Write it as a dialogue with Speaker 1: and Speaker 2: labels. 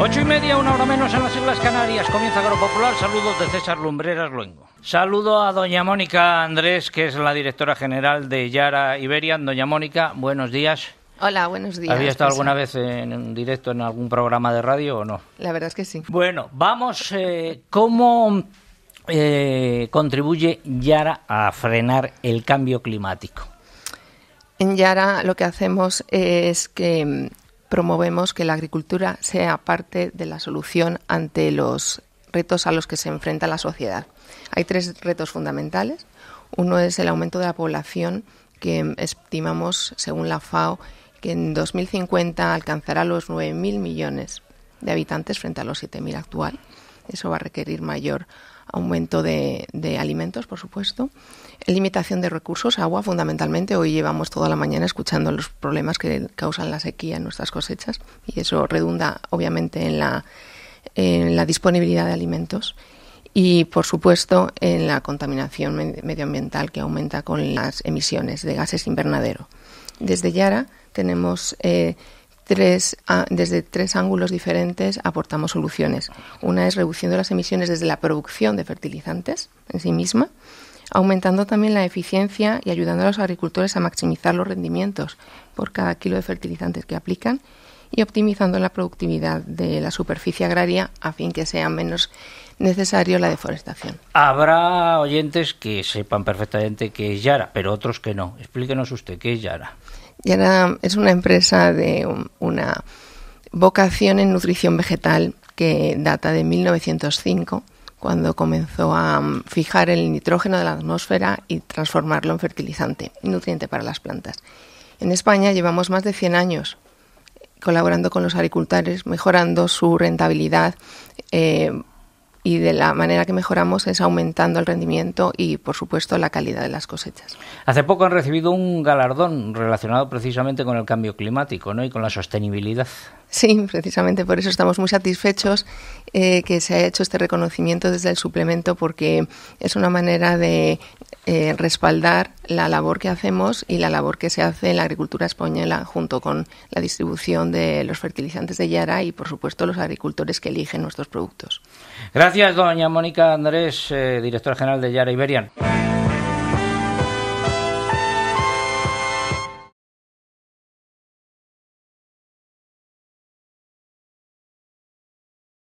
Speaker 1: Ocho y media, una hora menos en las Islas Canarias. Comienza Popular. Saludos de César Lumbreras Luengo. Saludo a doña Mónica Andrés, que es la directora general de Yara Iberian. Doña Mónica, buenos días.
Speaker 2: Hola, buenos días. ¿Había estado alguna
Speaker 1: vez en, directo en algún programa de radio o no?
Speaker 2: La verdad es que sí.
Speaker 1: Bueno, vamos. Eh, ¿Cómo eh, contribuye Yara a frenar el cambio climático?
Speaker 2: En Yara lo que hacemos es que promovemos que la agricultura sea parte de la solución ante los retos a los que se enfrenta la sociedad. Hay tres retos fundamentales. Uno es el aumento de la población que estimamos, según la FAO, que en 2050 alcanzará los 9.000 millones de habitantes frente a los 7.000 actual. Eso va a requerir mayor aumento de, alimentos, por supuesto, limitación de recursos, agua fundamentalmente. Hoy llevamos toda la mañana escuchando los problemas que causan la sequía en nuestras cosechas y eso redunda obviamente en la, en la disponibilidad de alimentos y por supuesto en la contaminación medioambiental que aumenta con las emisiones de gases invernadero. Desde Yara tenemos eh, tres, desde tres ángulos diferentes aportamos soluciones. Una es reduciendo las emisiones desde la producción de fertilizantes en sí misma, aumentando también la eficiencia y ayudando a los agricultores a maximizar los rendimientos por cada kilo de fertilizantes que aplican y optimizando la productividad de la superficie agraria a fin que sea menos necesario la deforestación.
Speaker 1: Habrá oyentes que sepan perfectamente qué es Yara, pero otros que no. Explíquenos usted qué es Yara.
Speaker 2: Y es una empresa de una vocación en nutrición vegetal que data de 1905, cuando comenzó a mm, fijar el nitrógeno de la atmósfera y transformarlo en fertilizante nutriente para las plantas. En España llevamos más de 100 años colaborando con los agricultores, mejorando su rentabilidad, eh, y de la manera que mejoramos es aumentando el rendimiento y, por supuesto, la calidad de las cosechas.
Speaker 1: Hace poco han recibido un galardón relacionado precisamente con el cambio climático ¿no? y con la sostenibilidad.
Speaker 2: Sí, precisamente por eso estamos muy satisfechos eh, que se haya hecho este reconocimiento desde el suplemento porque es una manera de eh, respaldar la labor que hacemos y la labor que se hace en la agricultura española junto con la distribución de los fertilizantes de Yara y, por supuesto, los agricultores que eligen nuestros productos.
Speaker 1: Gracias, doña Mónica Andrés, eh, directora general de Yara Iberian.